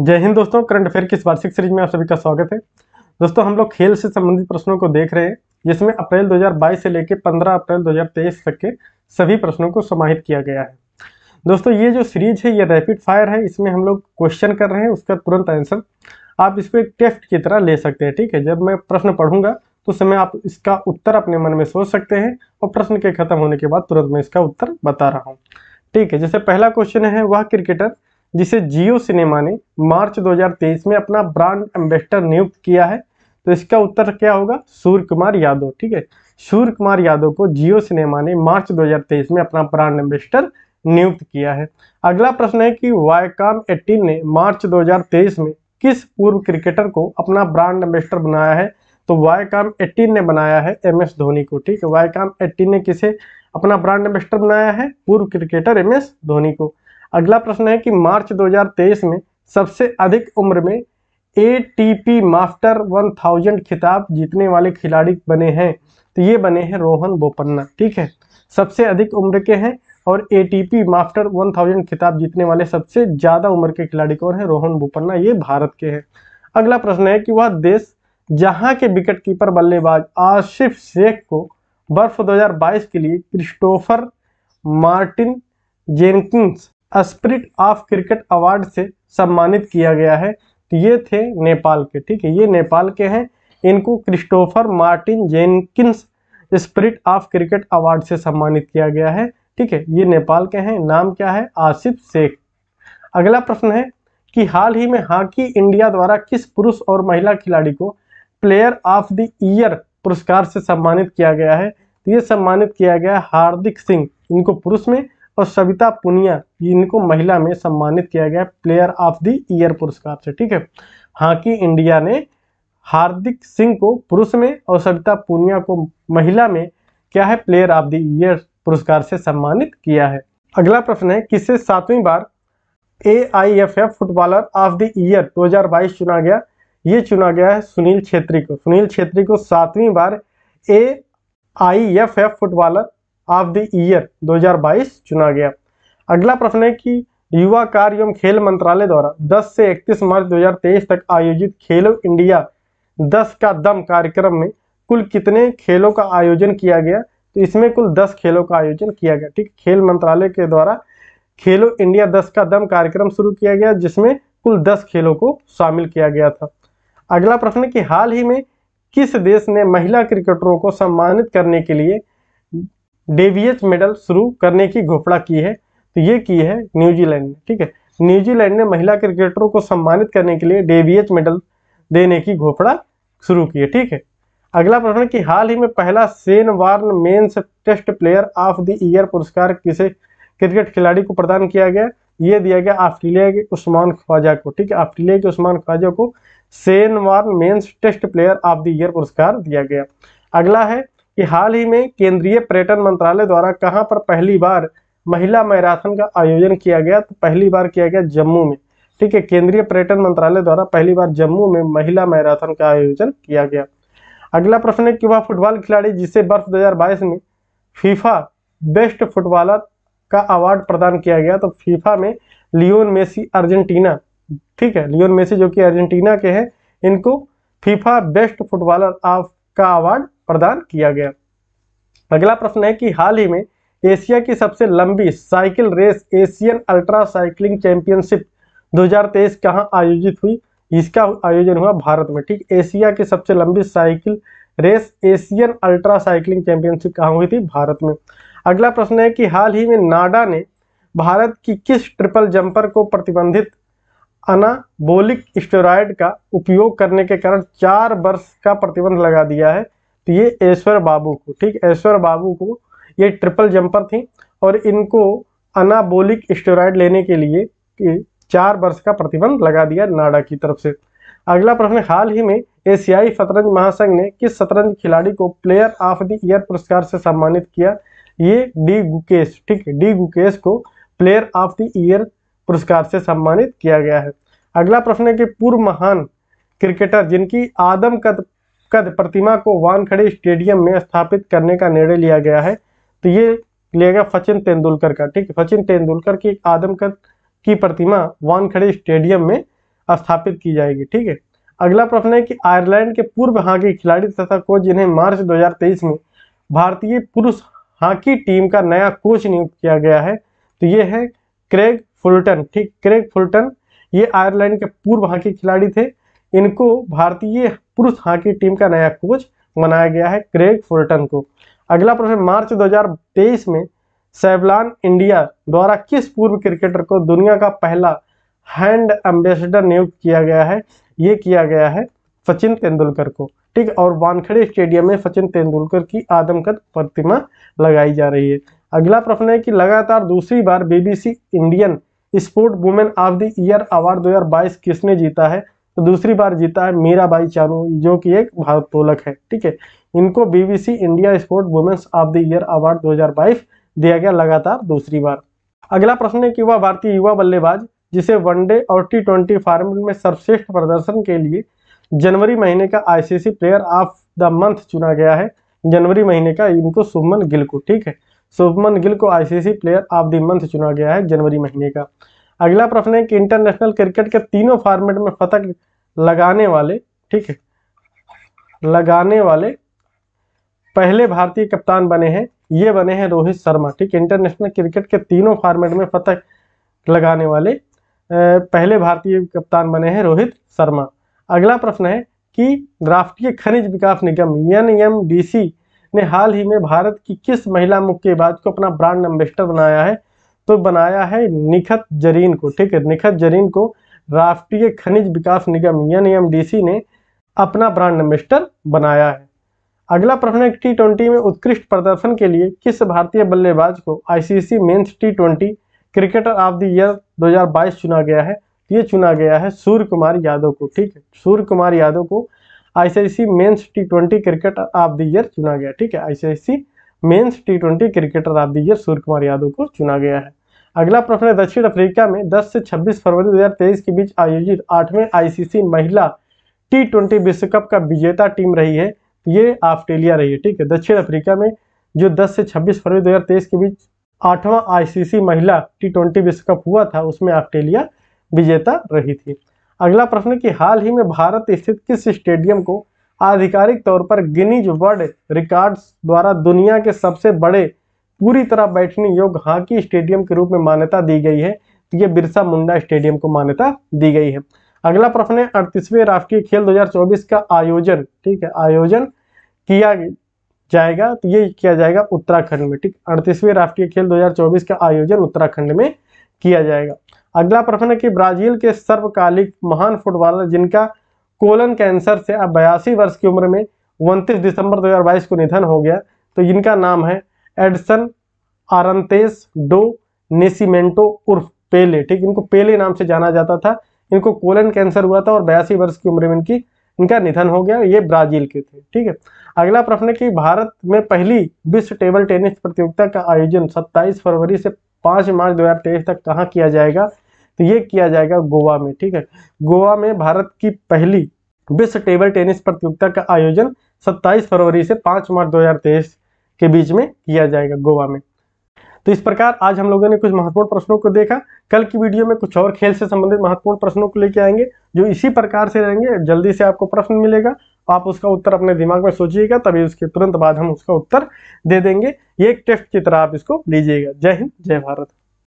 जय हिंद दोस्तों current affair की इस वार्षिक सीरीज में आप सभी का स्वागत है दोस्तों हम लोग खेल से संबंधित प्रश्नों को देख रहे हैं जिसमें अप्रैल 2022 से लेकर 15 अप्रैल 2023 तक के सभी प्रश्नों को समाहित किया गया है दोस्तों ये जो सीरीज है ये रैपिड फायर है इसमें हम लोग क्वेश्चन कर रहे हैं उसका तुरंत आंसर आप इसको एक टेस्ट की तरह ले सकते हैं ठीक है जब मैं प्रश्न पढ़ूंगा तो समय आप इसका उत्तर अपने मन में सोच सकते हैं और प्रश्न के खत्म होने के बाद तुरंत मैं इसका उत्तर बता रहा हूँ ठीक है जैसे पहला क्वेश्चन है वह क्रिकेटर जिसे जियो सिनेमा ने मार्च 2023 में अपना ब्रांड एम्बेसडर नियुक्त किया है तो इसका उत्तर क्या होगा सूर्य कुमार यादव ठीक है सूर्य कुमार यादव को जियो सिनेमा ने मार्च 2023 में अपना ब्रांड एम्बेसडर नियुक्त किया है अगला प्रश्न है कि वायकाम 18 ने मार्च 2023 में किस पूर्व क्रिकेटर को अपना ब्रांड एम्बेसडर बनाया है तो वायकाम 18 ने बनाया है एम एस धोनी को ठीक है वायकाम 18 ने किसे अपना ब्रांड एम्बेसडर बनाया है पूर्व क्रिकेटर एम एस धोनी को अगला प्रश्न है कि मार्च 2023 में सबसे अधिक उम्र में ए मास्टर 1000 खिताब जीतने वाले खिलाड़ी बने हैं तो ये बने हैं रोहन बोपन्ना ठीक है सबसे अधिक उम्र के हैं और ए मास्टर 1000 खिताब जीतने वाले सबसे ज़्यादा उम्र के खिलाड़ी कौन है रोहन बोपन्ना ये भारत के हैं अगला प्रश्न है कि वह देश जहां के विकेट कीपर बल्लेबाज आशिफ शेख को वर्ष 2022 के लिए Christopher Martin Jenkins spirit of cricket award से सम्मानित किया गया है तो ये थे नेपाल के ठीक है ये नेपाल के हैं इनको Christopher Martin Jenkins spirit of cricket award से सम्मानित किया गया है ठीक है ये नेपाल के हैं नाम क्या है आसिफ शेख अगला प्रश्न है कि हाल ही में हॉकी इंडिया द्वारा किस पुरुष और महिला खिलाड़ी को प्लेयर ऑफ द ईयर पुरस्कार से सम्मानित किया गया है तो ये सम्मानित किया गया हार्दिक सिंह इनको पुरुष में और सविता पुनिया इनको महिला में सम्मानित किया गया प्लेयर ऑफ द ईयर पुरस्कार से ठीक है हॉकी इंडिया ने हार्दिक सिंह को पुरुष में और सविता पुनिया को महिला में क्या है प्लेयर ऑफ द ईयर पुरस्कार से सम्मानित किया है अगला प्रश्न है किसे सातवीं बार A I F F footballer of the year 2022 चुना गया ये चुना गया है सुनील छेत्री को सुनील छेत्री को सातवीं बार A I F F footballer of the year 2022 चुना गया अगला प्रश्न है कि युवा कार्य एवं खेल मंत्रालय द्वारा 10 से 31 मार्च 2023 तक आयोजित खेलो इंडिया 10 का दम कार्यक्रम में कुल कितने खेलों का आयोजन किया गया तो इसमें कुल 10 खेलों का आयोजन किया गया ठीक खेल मंत्रालय के द्वारा खेलो इंडिया 10 का दम कार्यक्रम शुरू किया गया जिसमें कुल 10 खेलों को शामिल किया गया था अगला प्रश्न कि हाल ही में किस देश ने महिला क्रिकेटरों को सम्मानित करने के लिए डेवियस मेडल शुरू करने की घोषणा की है तो ये की है न्यूजीलैंड ने ठीक है न्यूजीलैंड ने महिला क्रिकेटरों को सम्मानित करने के लिए डेवियस मेडल देने की घोषणा शुरू की है ठीक है अगला प्रश्न कि हाल ही में पहला Shane Warne men's test player of the year पुरस्कार किसे क्रिकेट खिलाड़ी को प्रदान किया गया ये दिया गया ऑस्ट्रेलिया के उस्मान ख्वाजा को ठीक है ऑस्ट्रेलिया के उस्मान ख्वाजा को Shane Warne men's test player of the year पुरस्कार दिया गया अगला है कि हाल ही में केंद्रीय पर्यटन मंत्रालय द्वारा कहां पर पहली बार महिला मैराथन का आयोजन किया गया तो पहली बार किया गया जम्मू में ठीक है केंद्रीय पर्यटन मंत्रालय द्वारा पहली बार जम्मू में महिला मैराथन का आयोजन किया गया अगला प्रश्न है कि वह फुटबॉल खिलाड़ी जिसे वर्ष दो में फीफा बेस्ट फुटबॉलर का अवार्ड प्रदान किया गया तो फीफा में लियोन मेसी अर्जेंटीना ठीक है लियोन मेसी जो कि अर्जेंटीना के हैं इनको फीफा बेस्ट फुटबॉलर ऑफ का अवार्ड प्रदान किया गया अगला प्रश्न है कि हाल ही में एशिया की सबसे लंबी cycle race Asian ultra cycling championship 2023 कहां आयोजित हुई इसका आयोजन हुआ भारत में ठीक एशिया की सबसे लंबी cycle race Asian ultra cycling championship कहाँ हुई थी भारत में अगला प्रश्न है कि हाल ही में नाडा ने भारत की किस ट्रिपल जंपर को प्रतिबंधित अनाबोलिक स्टेरॉयड का उपयोग करने के कारण चार वर्ष का प्रतिबंध लगा दिया है तो ये ऐश्वर्य बाबू को ठीक ऐश्वर बाबू को ये ट्रिपल जंपर थी और इनको अनाबोलिक स्टेरॉयड लेने के लिए चार वर्ष का प्रतिबंध लगा दिया नाडा की तरफ से अगला प्रश्न हाल ही में एशियाई शतरंज महासंघ ने किस शतरंज खिलाड़ी को प्लेयर ऑफ द ईयर पुरस्कार से सम्मानित किया ये डी गुकेश ठीक है डी गुकेश को प्लेयर ऑफ द ईयर पुरस्कार से सम्मानित किया गया है अगला प्रश्न है कि पूर्व महान क्रिकेटर जिनकी आदमकद कद प्रतिमा को वानखड़े स्टेडियम में स्थापित करने का निर्णय लिया गया है तो ये लिया गया सचिन तेंदुलकर का ठीक है सचिन तेंदुलकर की आदमकद की प्रतिमा वानखड़े स्टेडियम में स्थापित की जाएगी ठीक है अगला प्रश्न है कि आयरलैंड के पूर्व हॉकी खिलाड़ी तथा कोच जिन्हें मार्च 2023 में भारतीय पुरुष हॉकी टीम का नया कोच नियुक्त किया गया है तो ये है क्रेग फुलटन ठीक क्रेग फुलटन ये आयरलैंड के पूर्व हॉकी खिलाड़ी थे इनको भारतीय पुरुष हॉकी टीम का नया कोच बनाया गया है क्रेग फुलटन को अगला प्रश्न मार्च 2023 में सेवलान इंडिया द्वारा किस पूर्व क्रिकेटर को दुनिया का पहला हैंड एम्बेसडर नियुक्त किया गया है ये किया गया है सचिन तेंदुलकर को ठीक और वानखेड़े स्टेडियम में सचिन तेंदुलकर की आदमकद प्रतिमा लगाई जा रही है अगला प्रश्न है कि लगातार दूसरी बार BBC Indian sport women of the year award 2022 किसने जीता है तो दूसरी बार जीता है मीरा बाई चानू जो कि एक भारोत्तोलक है ठीक है इनको BBC India sport women's of the year award 2022 दिया गया लगातार दूसरी बार अगला प्रश्न है कि वह भारतीय युवा बल्लेबाज जिसे वनडे और टी ट्वेंटी फॉर्मेट में सर्वश्रेष्ठ प्रदर्शन के लिए जनवरी महीने का ICC player of the month चुना गया है जनवरी महीने का इनको सुभमन गिल को ठीक है सुभमन गिल को ICC player of the month चुना गया है जनवरी महीने का अगला प्रश्न है कि इंटरनेशनल क्रिकेट के तीनों फॉर्मेट में फतक लगाने वाले ठीक है लगाने वाले पहले भारतीय कप्तान बने हैं ये बने हैं रोहित शर्मा ठीक इंटरनेशनल क्रिकेट के तीनों फॉर्मेट में फतक लगाने वाले पहले भारतीय कप्तान बने हैं रोहित शर्मा अगला प्रश्न है कि राष्ट्रीय खनिज विकास निगम एन ने हाल ही में भारत की किस महिला मुक्केबाज को अपना ब्रांड एम्बेसडर बनाया है तो बनाया है निखत जरीन को ठीक है निखत जरीन को राष्ट्रीय खनिज विकास निगम यानी एम ने अपना ब्रांड एम्बेस्टर बनाया है अगला प्रश्न है टी में उत्कृष्ट प्रदर्शन के लिए किस भारतीय बल्लेबाज को ICC men's T twenty cricketer of the year 2022 चुना गया है तो ये चुना गया है सूर्य कुमार यादव को ठीक है सूर्य कुमार यादव को ICC men's T twenty of the year चुना गया ठीक है ICIC men's T cricketer of the year Surya Kumar Yadav को चुना गया है अगला प्रश्न है दक्षिण अफ्रीका में 10 से 26 फरवरी 2023 के बीच आयोजित आठवें आईसीसी महिला टी ट्वेंटी विश्व कप का विजेता टीम रही है ये ऑस्ट्रेलिया रही है ठीक है दक्षिण अफ्रीका में जो 10 से 26 फरवरी 2023 के बीच आठवां आईसीसी महिला टी ट्वेंटी विश्व कप हुआ था उसमें ऑस्ट्रेलिया विजेता रही थी अगला प्रश्न की हाल ही में भारत स्थित किस स्टेडियम को आधिकारिक तौर पर गिनीज वर्ल्ड रिकॉर्ड्स द्वारा दुनिया के सबसे बड़े पूरी तरह बैठने योग्य हॉकी स्टेडियम के रूप में मान्यता दी गई है तो ये बिरसा मुंडा स्टेडियम को मान्यता दी गई है अगला प्रश्न है अड़तीसवें राष्ट्रीय खेल 2024 का आयोजन ठीक है आयोजन किया जाएगा तो ये किया जाएगा उत्तराखंड में ठीक अड़तीसवें राष्ट्रीय खेल 2024 का आयोजन उत्तराखंड में किया जाएगा अगला प्रश्न है कि ब्राजील के सर्वकालिक महान फुटबॉलर जिनका कोलन कैंसर से अब बयासी वर्ष की उम्र में उनतीस दिसंबर 2022 को निधन हो गया तो इनका नाम है एडसन आरंतेस डो नेसीमेंटो उर्फ पेले ठीक इनको पेले नाम से जाना जाता था इनको कोलन कैंसर हुआ था और बयासी वर्ष की उम्र में इनकी इनका निधन हो गया ये ब्राजील के थे ठीक है अगला प्रश्न है कि भारत में पहली विश्व टेबल टेनिस प्रतियोगिता का आयोजन 27 फरवरी से 5 मार्च 2023 तक कहाँ किया जाएगा तो ये किया जाएगा गोवा में ठीक है गोवा में भारत की पहली विश्व टेबल टेनिस प्रतियोगिता का आयोजन 27 फरवरी से 5 मार्च 2023 के बीच में किया जाएगा गोवा में तो इस प्रकार आज हम लोगों ने कुछ महत्वपूर्ण प्रश्नों को देखा कल की वीडियो में कुछ और खेल से संबंधित महत्वपूर्ण प्रश्नों को लेके आएंगे जो इसी प्रकार से रहेंगे जल्दी से आपको प्रश्न मिलेगा आप उसका उत्तर अपने दिमाग में सोचिएगा तभी उसके तुरंत बाद हम उसका उत्तर दे देंगे ये एक टेस्ट की तरह आप इसको लीजिएगा जय हिंद जय भारत